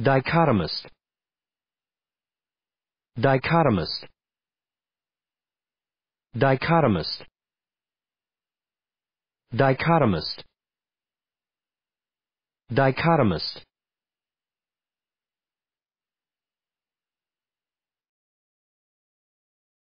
Dichotomist Dichotomist Dichotomist Dichotomist Dichotomist